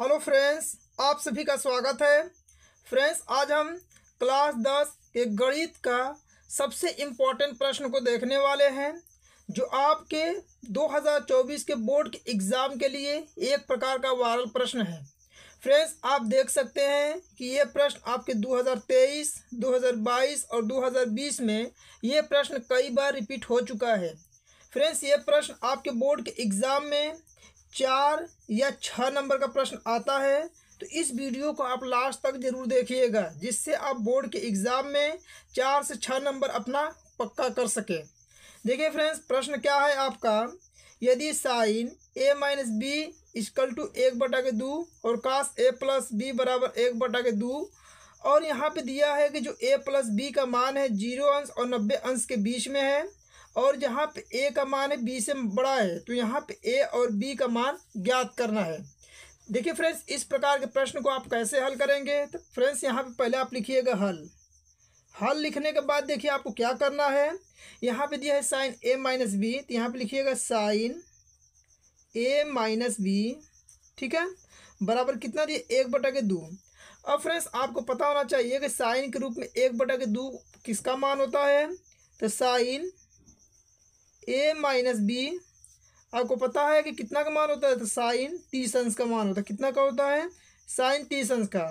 hello friends आप सभी का स्वागत है फ्रेंड्स आज हम क्लास दस के गणित का सबसे इम्पॉर्टेंट प्रश्न को देखने वाले हैं जो आपके 2024 के बोर्ड के एग्ज़ाम के लिए एक प्रकार का वायरल प्रश्न है फ्रेंड्स आप देख सकते हैं कि ये प्रश्न आपके 2023, 2022 और 2020 में ये प्रश्न कई बार रिपीट हो चुका है फ्रेंड्स ये प्रश्न आपके बोर्ड के एग्ज़ाम में चार या छः नंबर का प्रश्न आता है तो इस वीडियो को आप लास्ट तक जरूर देखिएगा जिससे आप बोर्ड के एग्ज़ाम में चार से छः नंबर अपना पक्का कर सकें देखिए फ्रेंड्स प्रश्न क्या है आपका यदि sine A minus B is equal to एक बटा के दो और कास ए प्लस बी बराबर एक बटा के दो और यहाँ पे दिया है कि जो ए प्लस बी का मान है जीरो अंश और नब्बे अंश के बीच में है और यहाँ पे ए का मान है बी से बड़ा है तो यहाँ पे ए और बी का मान ज्ञात करना है देखिए फ्रेंड्स इस प्रकार के प्रश्न को आप कैसे हल करेंगे तो फ्रेंड्स यहाँ पे पहले आप लिखिएगा हल हल लिखने के बाद देखिए आपको क्या करना है यहाँ पे दिया है साइन ए माइनस बी तो यहाँ पे लिखिएगा साइन ए माइनस बी ठीक है बराबर कितना दिए एक बटा के दो अब फ्रेंड्स आपको पता होना चाहिए कि साइन के रूप में एक बटा के दो किसका मान होता है तो साइन ए माइनस बी आपको पता है कि कितना का मान होता है तो साइन तीस अंश का मान होता है कितना का होता है साइन तीस अंश का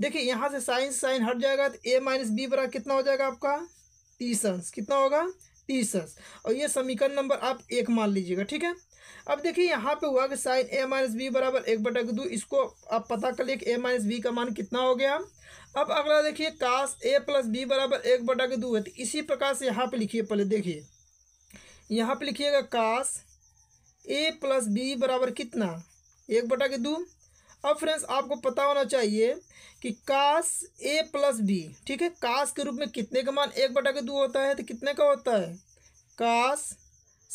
देखिए यहाँ से साइन साइन हट जाएगा तो ए माइनस बी बराबर कितना हो जाएगा आपका तीस अंश कितना होगा तीस अंश और ये समीकरण नंबर आप एक मान लीजिएगा ठीक है अब देखिए यहाँ पे हुआ कि साइन ए माइनस बी बराबर एक बटक दो इसको आप पता कर लिए कि ए माइनस बी का मान कितना हो गया अब अगला देखिए कास ए प्लस बी बराबर एक के दो है तो इसी प्रकार से यहाँ पे लिखिए पहले देखिए यहाँ पे लिखिएगा काश ए प्लस बी बराबर कितना एक बटा के दो अब फ्रेंड्स आपको पता होना चाहिए कि काश ए प्लस बी ठीक है काश के रूप में कितने का मान एक बटा के दो होता है तो कितने का होता है काश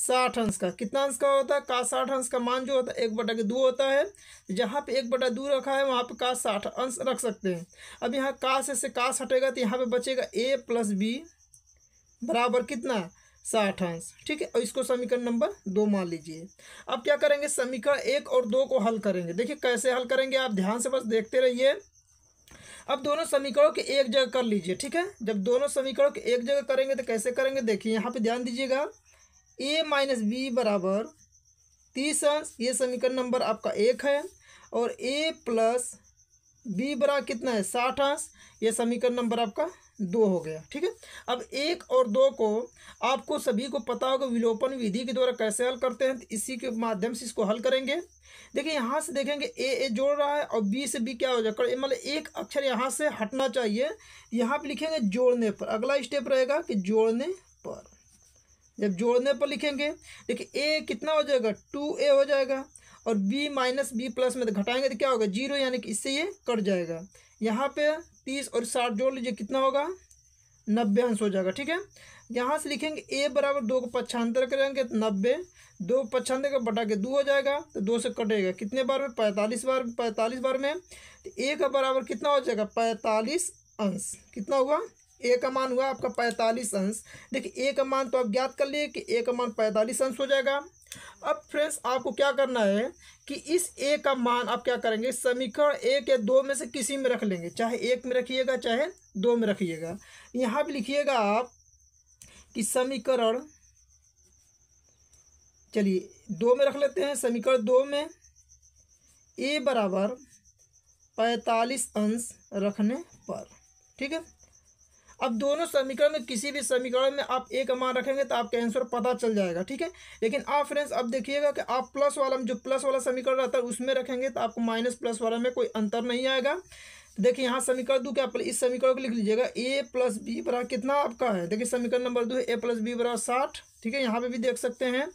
साठ अंश का कितना अंश का होता है काश साठ अंश का मान जो होता है एक बटा के दो होता है जहाँ पे एक बटा दो रखा है वहाँ पे काश साठ अंश रख सकते हैं अब यहाँ काश से काश हटेगा तो यहाँ पे बचेगा ए प्लस बी बराबर कितना साठ अंश ठीक है और इसको समीकरण नंबर दो मान लीजिए अब क्या करेंगे समीकरण एक और दो को हल करेंगे देखिए कैसे हल करेंगे आप ध्यान से बस देखते रहिए अब दोनों समीकरणों के एक जगह कर लीजिए ठीक है जब दोनों समीकरणों के एक जगह करेंगे तो कैसे करेंगे देखिए यहाँ पे ध्यान दीजिएगा ए माइनस बी बराबर तीस अंश ये समीकरण नंबर आपका एक है और ए प्लस बी बरा कितना है साठ आंस ये समीकरण नंबर आपका दो हो गया ठीक है अब एक और दो को आपको सभी को पता होगा विलोपन विधि के द्वारा कैसे हल करते हैं तो इसी के माध्यम से इसको हल करेंगे देखिए यहाँ से देखेंगे ए ए जोड़ रहा है और बी से बी क्या हो जाएगा मतलब एक अक्षर यहाँ से हटना चाहिए यहाँ पर लिखेंगे जोड़ने पर अगला स्टेप रहेगा कि जोड़ने पर जब जोड़ने पर लिखेंगे देखिए ए कितना हो जाएगा टू ए हो जाएगा और b माइनस बी प्लस में तो घटाएंगे तो क्या होगा जीरो यानी कि इससे ये कट जाएगा यहाँ पे तीस और साठ जोड़ लीजिए कितना होगा नब्बे अंश हो जाएगा ठीक है यहाँ से लिखेंगे ए बराबर दो को पच्छांतर करेंगे तो नब्बे दो पच्छांतर का बटा के दो हो जाएगा तो दो से कटेगा कितने बार में पैंतालीस बार पैंतालीस बार में तो ए का बराबर कितना हो जाएगा पैंतालीस अंश कितना हुआ ए का मान हुआ आपका पैंतालीस अंश देखिए ए का मान तो आप ज्ञात कर लिए कि ए का मान पैंतालीस अंश हो जाएगा अब फ्रेंड्स आपको क्या करना है कि इस ए का मान आप क्या करेंगे समीकरण एक या दो में से किसी में रख लेंगे चाहे एक में रखिएगा चाहे दो में रखिएगा यहाँ भी लिखिएगा आप कि समीकरण चलिए दो में रख लेते हैं समीकरण दो में ए बराबर पैंतालीस अंश रखने पर ठीक है अब दोनों समीकरण में किसी भी समीकरण में आप एक मान रखेंगे तो आपका आंसर पता चल जाएगा ठीक है लेकिन आप फ्रेंड्स अब देखिएगा कि आप प्लस वाला जो प्लस वाला समीकरण रहता है उसमें रखेंगे तो आपको माइनस प्लस वाला में कोई अंतर नहीं आएगा देखिए यहाँ समीकरण दो क्या इस समीकरण को लिख लीजिएगा ए प्लस बी बराबर कितना आपका है देखिए समीकरण नंबर दो है ए प्लस बी बराबर साठ ठीक है यहाँ पे भी देख सकते हैं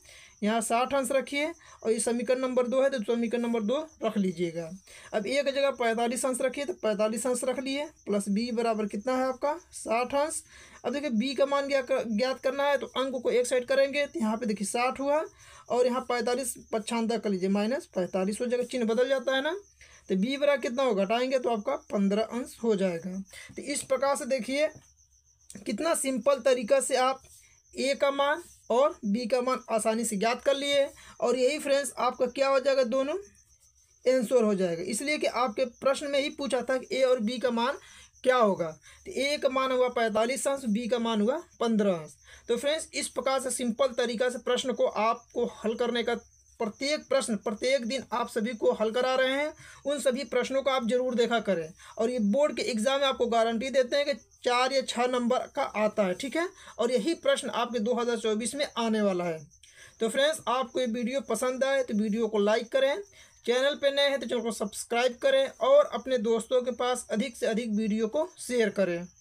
यहाँ साठ अंश रखिए और ये समीकरण नंबर दो है तो समीकरण नंबर दो रख लीजिएगा अब एक जगह पैंतालीस अंश रखिए तो पैंतालीस अंश रख लिए प्लस बी बराबर कितना है आपका साठ अंश अब देखिए बी का मान ज्ञात करना है तो अंक को एक साइड करेंगे तो यहाँ पे देखिए साठ हुआ और यहाँ पैंतालीस पच्छानता कर लीजिए माइनस पैंतालीस हो जाएगा चिन्ह बदल जाता है ना तो बी बराबर कितना होगा घटाएंगे तो आपका पंद्रह अंश हो जाएगा तो इस प्रकार से देखिए कितना सिंपल तरीका से आप ए का मान और बी का मान आसानी से ज्ञात कर लिए और यही फ्रेंड्स आपका क्या हो जाएगा दोनों एंसोर हो जाएगा इसलिए कि आपके प्रश्न में ही पूछा था कि ए और बी का मान क्या होगा तो ए का मान हुआ पैंतालीस अंश बी का मान हुआ पंद्रह अंश तो फ्रेंड्स इस प्रकार से सिंपल तरीका से प्रश्न को आपको हल करने का प्रत्येक प्रश्न प्रत्येक दिन आप सभी को हल करा रहे हैं उन सभी प्रश्नों को आप जरूर देखा करें और ये बोर्ड के एग्ज़ाम में आपको गारंटी देते हैं कि चार या छः नंबर का आता है ठीक है और यही प्रश्न आपके 2024 में आने वाला है तो फ्रेंड्स आपको ये वीडियो पसंद आए तो वीडियो को लाइक करें चैनल पर नए हैं तो चैनल को सब्सक्राइब करें और अपने दोस्तों के पास अधिक से अधिक वीडियो को शेयर करें